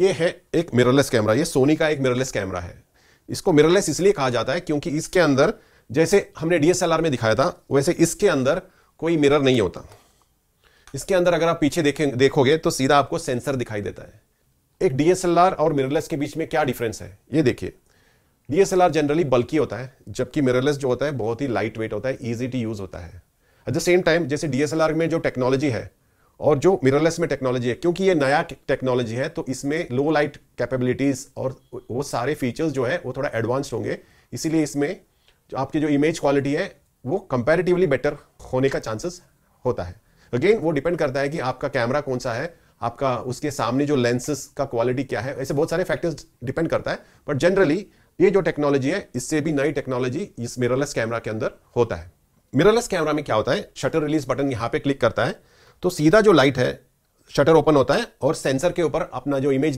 ये है एक मिररलेस कैमरा ये सोनी का एक मिररलेस कैमरा है इसको मिररलेस इसलिए कहा जाता है क्योंकि इसके अंदर जैसे हमने डीएसएलआर में दिखाया था वैसे इसके अंदर कोई मिरर नहीं होता इसके अंदर अगर आप पीछे देखें देखोगे तो सीधा आपको सेंसर दिखाई देता है एक डीएसएलआर और मिररलेस के बीच में क्या डिफरेंस है ये देखिए डीएसएलआर जनरली बल्कि होता है जबकि मिररलेस जो होता है बहुत ही लाइट वेट होता है ईजी टू यूज होता है एट द सेम टाइम जैसे डीएसएलआर में जो टेक्नोलॉजी है और जो मिररलेस में टेक्नोलॉजी है क्योंकि ये नया टेक्नोलॉजी है तो इसमें लो लाइट कैपेबिलिटीज और वो सारे फीचर्स जो है वो थोड़ा एडवांस होंगे इसीलिए इसमें जो आपकी जो इमेज क्वालिटी है वो कंपेरेटिवली बेटर होने का चांसेस होता है अगेन वो डिपेंड करता है कि आपका कैमरा कौन सा है आपका उसके सामने जो लेंसेज का क्वालिटी क्या है ऐसे बहुत सारे फैक्टर्स डिपेंड करता है बट जनरली ये जो टेक्नोलॉजी है इससे भी नई टेक्नोलॉजी इस मिररलेस कैमरा के अंदर होता है मिररलेस कैमरा में क्या होता है शटर रिलीज बटन यहाँ पे क्लिक करता है तो सीधा जो लाइट है शटर ओपन होता है और सेंसर के ऊपर अपना जो इमेज